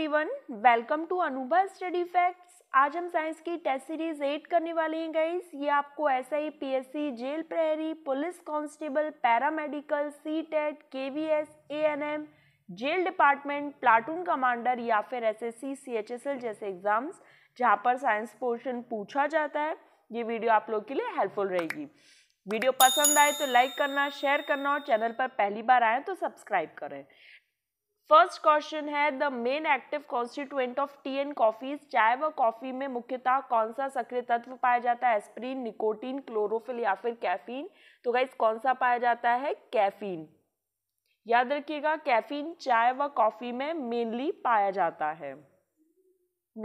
everyone welcome to Anubha study facts आज हम science की टेस्ट सीरीज एट करने वाले हैं गाइस ये आपको S I P S C jail प्रहरी police constable paramedical C TET के V S A N M jail department platoon commander या फिर S S C C H S L जैसे एग्जाम्स जहाँ पर साइंस पोर्शन पूछा जाता है ये वीडियो आप लोग के लिए हेल्पफुल रहेगी वीडियो पसंद आए तो लाइक करना शेयर करना और चैनल पर पहली बार आए तो सब्सक्राइब करें फर्स्ट क्वेश्चन है the main active constituent of tea and coffees चाय व कॉफी में मुख्यतः कौन सा सक्रिय तत्व पाया जाता है एस्प्रीन निकोटीन क्लोरोफिल या फिर कैफीन तो गाइस कौन सा पाया जाता है कैफीन याद रखिएगा कैफीन चाय व कॉफी में मेनली पाया जाता है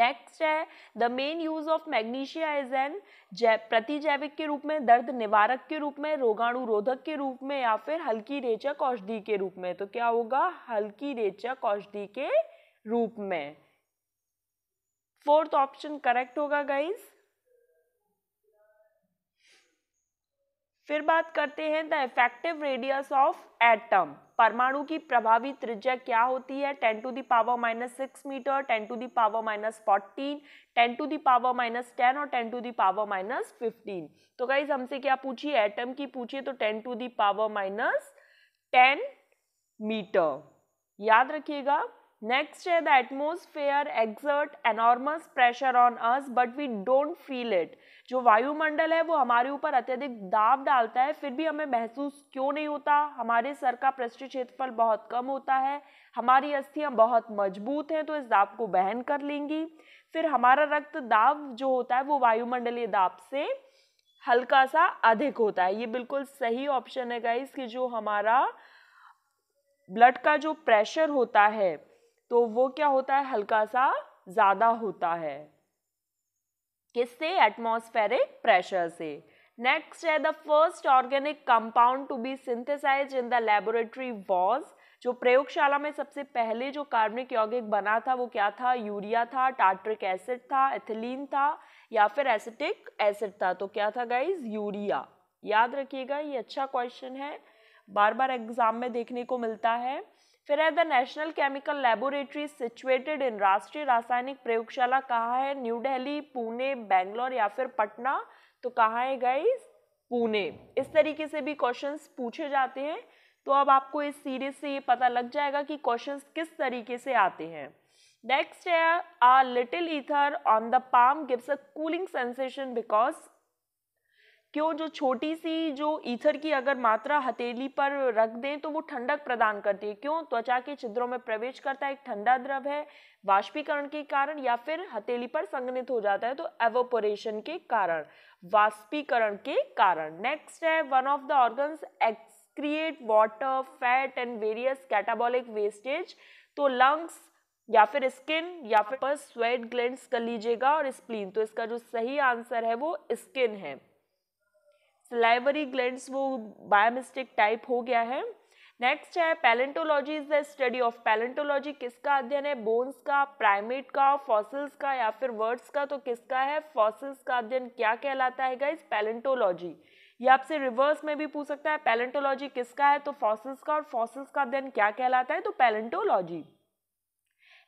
नेक्स्ट है the main use of magnesia is an जै प्रतिजैविक के रूप में दर्द निवारक के रूप में रोगाणु रोधक के रूप में या फिर हल्की रेचक औषधि के रूप में तो क्या होगा हल्की रेचक औषधि के रूप में फोर्थ ऑप्शन करेक्ट होगा गाइज फिर बात करते हैं the effective radius of atom परमाणु की प्रभावी त्रिज्या क्या होती है ten to power minus six metre ten to power minus fourteen ten to the power minus ten और ten to the power minus fifteen तो गाइज हमसे क्या पूछिए एटम की पूछिए तो ten to the power minus ten metre याद रखिएगा नेक्स्ट है the atmosphere exert enormous pressure on earth but we don't feel it जो वायुमंडल है वो हमारे ऊपर अत्यधिक दाब डालता है फिर भी हमें महसूस क्यों नहीं होता हमारे सर का पृष्ठ क्षेत्रफल बहुत कम होता है हमारी अस्थियाँ बहुत मजबूत हैं तो इस दाब को बहन कर लेंगी फिर हमारा रक्त दाब जो होता है वो वायुमंडलीय दाब से हल्का सा अधिक होता है ये बिल्कुल सही ऑप्शन है गाइस कि जो हमारा ब्लड का जो प्रेशर होता है तो वो क्या होता है हल्का सा ज़्यादा होता है किससे एटमॉस्फेरिक प्रेशर से नेक्स्ट है the first organic compound to be synthesise in the laboratory was जो प्रयोगशाला में सबसे पहले जो कार्बनिक यौगिक बना था वो क्या था यूरिया था टार्ट्रिक एसिड था एथिलीन था या फिर एसिटिक एसिड था तो क्या था गाइज यूरिया याद रखिएगा ये अच्छा क्वेश्चन है बार बार एग्जाम में देखने को मिलता है फिर है the national chemical laboratory situated in राष्ट्रीय रासायनिक प्रयोगशाला कहाँ है न्यू दिल्ली पुणे बेंगलोर या फिर पटना तो कहाँ है गाइस पुणे इस तरीके से भी क्वेश्चंस पूछे जाते हैं तो अब आपको इस सीरीज से ये पता लग जाएगा कि क्वेश्चंस किस तरीके से आते हैं नेक्स्ट है a little ether on the palm gives a cooling sensation because क्यों जो छोटी सी जो ईथर की अगर मात्रा हथेली पर रख दें तो वो ठंडक प्रदान करती है क्यों त्वचा के छिद्रों में प्रवेश करता है एक ठंडा द्रव है वाष्पीकरण के कारण या फिर हथेली पर संगनित हो जाता है तो एवोपोरेशन के कारण वाष्पीकरण के कारण नेक्स्ट है one of the organs excrete water fat and various catabolic wastage तो लंग्स या फिर स्किन या फिर स्वेट ग्लैंड्स कर लीजिएगा और स्प्लीन तो इसका जो सही आंसर है वो स्किन है सलाइवरी ग्लैंड्स वो बायोमिस्टिक टाइप हो गया है नेक्स्ट है palaeontology is the study of palaeontology किसका अध्ययन है बोन्स का प्राइमेट का फॉसिल्स का या फिर वर्ड्स का तो किसका है फॉसिल्स का अध्ययन क्या कहलाता है गाइज पैलेंटोलॉजी ये आपसे रिवर्स में भी पूछ सकता है पैलेंटोलॉजी किसका है तो फॉसिल्स का और फॉसिल्स का अध्ययन क्या कहलाता है तो पैलेंटोलॉजी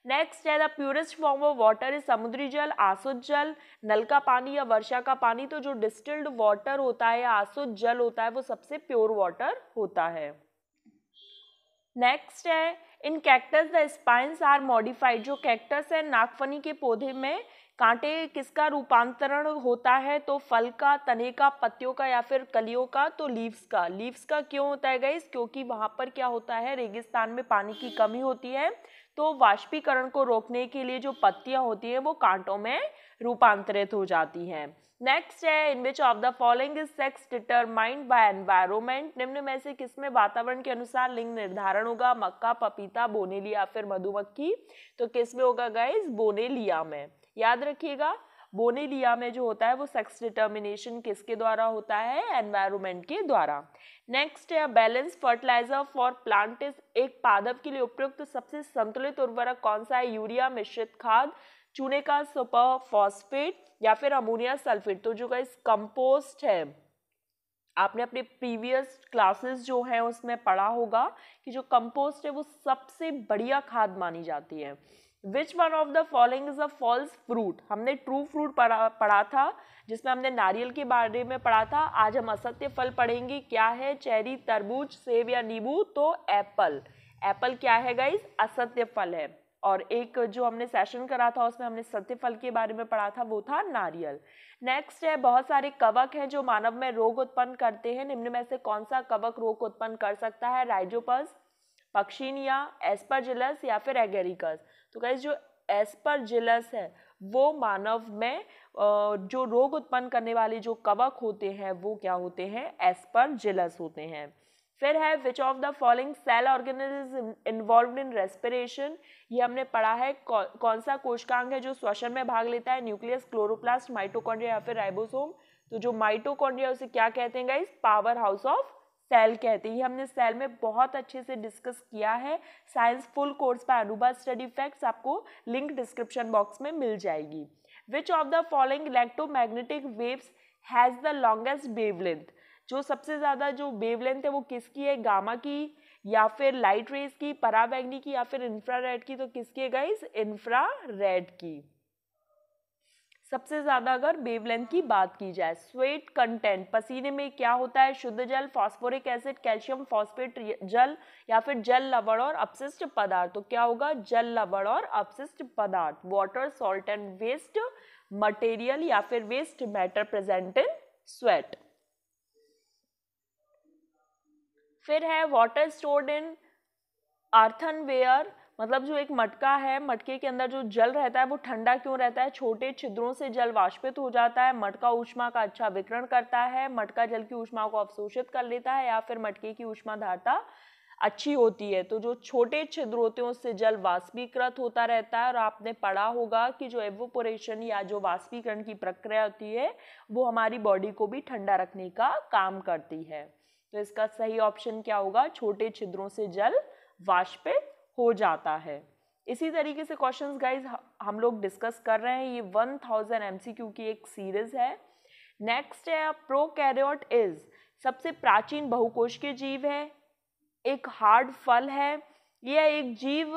नेक्स्ट है the purest form of water is समुद्री जल आसुद जल नल का पानी या वर्षा का पानी तो जो डिस्टिल्ड वाटर होता है या आसुद जल होता है वो सबसे प्योर वाटर होता है नेक्स्ट है in cactus the spines are modified जो कैक्टस है नागफनी के पौधे में कांटे किसका रूपांतरण होता है तो फल का तने का पत्तियों का या फिर कलियों का तो लीव्स का लीव्स का क्यों होता है गई क्योंकि वहाँ पर क्या होता है रेगिस्तान में पानी की कमी होती है तो वाष्पीकरण को रोकने के लिए जो पत्तियां होती हैं वो कांटों में रूपांतरित हो जाती हैं नेक्स्ट है in which of the following is sex determined by environment निम्न में से किसमें वातावरण के अनुसार लिंग निर्धारण होगा मक्का पपीता बोनेलिया फिर मधुमक्खी तो किस में होगा गाइज बोनेलिया में याद रखिएगा बोनेलिया में जो होता है वो सेक्स डिटर्मिनेशन किसके द्वारा होता है एनवायरमेंट के द्वारा नेक्स्ट है बैलेंस फर्टिलाइजर फॉर प्लांट एक पादप के लिए उपयुक्त सबसे संतुलित उर्वरक कौन सा है यूरिया मिश्रित खाद चूने का सुपर फॉस्फेट या फिर अमोनिया सल्फेट तो जो इस कंपोस्ट है आपने अपने प्रीवियस क्लासेस जो हैं उसमें पढ़ा होगा कि जो कंपोस्ट है वो सबसे बढ़िया खाद मानी जाती है which one of the following is a false fruit हमने ट्रू फ्रूट पढ़ा पढ़ा था जिसमें हमने नारियल के बारे में पढ़ा था आज हम असत्य फल पढ़ेंगे क्या है चेरी तरबूज सेब या नींबू तो एप्पल एप्पल क्या है गाइज असत्य फल है और एक जो हमने सेशन करा था उसमें हमने सत्य फल के बारे में पढ़ा था वो था नारियल नेक्स्ट है बहुत सारे कवक हैं जो मानव में रोग उत्पन्न करते हैं निम्न में से कौन सा कवक रोग उत्पन्न कर सकता है राइजोपस पक्षीनिया एस्परजिलस या फिर एगेरिकस तो गाइज जो एस्परजिलस है वो मानव में जो रोग उत्पन्न करने वाले जो कवक होते हैं वो क्या होते हैं एस्परजिलस होते हैं फिर है which of the following cell organism involve in respiration ये हमने पढ़ा है कौ, कौन सा कोशकांग है जो श्वसन में भाग लेता है न्यूक्लियस क्लोरोप्लास्ट माइटोकॉन्ड्रिया या फिर राइबोसोम तो जो माइटोकॉन्ड्रिया उसे क्या कहते हैं guys power house of cell कहते हैं हमने सेल में बहुत अच्छे से डिस्कस किया है साइंस फुल कोर्स पर अनुबा स्टडी फैक्ट्स आपको लिंक डिस्क्रिप्शन बॉक्स में मिल जाएगी which of the following electromagnetic waves has the longest wavelength जो सबसे ज़्यादा जो वेवलेंथ है वो किसकी है गामा की या फिर लाइट रेज की परावैग्नी की या फिर इंफ्रा की तो किसकी है गाइज इंफ्रा की सबसे ज़्यादा अगर वेवलेंथ की बात की जाए स्वेट कंटेंट पसीने में क्या होता है शुद्ध जल फॉस्फोरिक एसिड कैल्शियम फॉस्फेट जल या फिर जल लवण और अपशिष्ट पदार्थ तो क्या होगा जल लवण और अपशिष्ट पदार्थ water salt and waste material या फिर waste matter present in sweat फिर है वाटर स्टोर्ड इन आर्थनवेयर मतलब जो एक मटका है मटके के अंदर जो जल रहता है वो ठंडा क्यों रहता है छोटे छिद्रों से जल वाष्पित हो जाता है मटका ऊष्मा का अच्छा विकरण करता है मटका जल की ऊष्मा को अवशोषित कर लेता है या फिर मटके की ऊष्मा धारता अच्छी होती है तो जो छोटे छिद्र होते हैं उससे जल वाष्पीकृत होता रहता है और आपने पढ़ा होगा कि जो एवोपोरेशन या जो वाष्पीकरण की प्रक्रिया होती है वो हमारी बॉडी को भी ठंडा रखने का काम करती है तो इसका सही ऑप्शन क्या होगा छोटे छिद्रों से जल वाष्पित हो जाता है इसी तरीके से क्वेश्चंस गाइस हम लोग डिस्कस कर रहे हैं ये 1000 थाउजेंड एम की एक सीरीज है नेक्स्ट है प्रो कैरियोट इज सबसे प्राचीन के जीव है एक हार्ड फल है यह एक जीव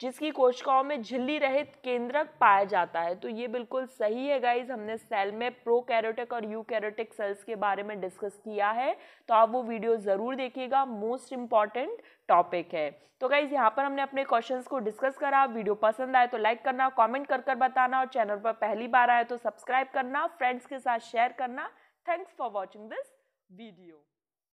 जिसकी कोशिकाओं में झिल्ली रहित केंद्रक पाया जाता है तो ये बिल्कुल सही है गाइज हमने सेल में प्रो कैरोटिक और यू कैरोटिक सेल्स के बारे में डिस्कस किया है तो आप वो वीडियो ज़रूर देखिएगा मोस्ट इम्पॉर्टेंट टॉपिक है तो गाइज यहाँ पर हमने अपने क्वेश्चंस को डिस्कस करा वीडियो पसंद आए तो लाइक करना कॉमेंट कर कर बताना और चैनल पर पहली बार आए तो सब्सक्राइब करना फ्रेंड्स के साथ शेयर करना thanks for watching this video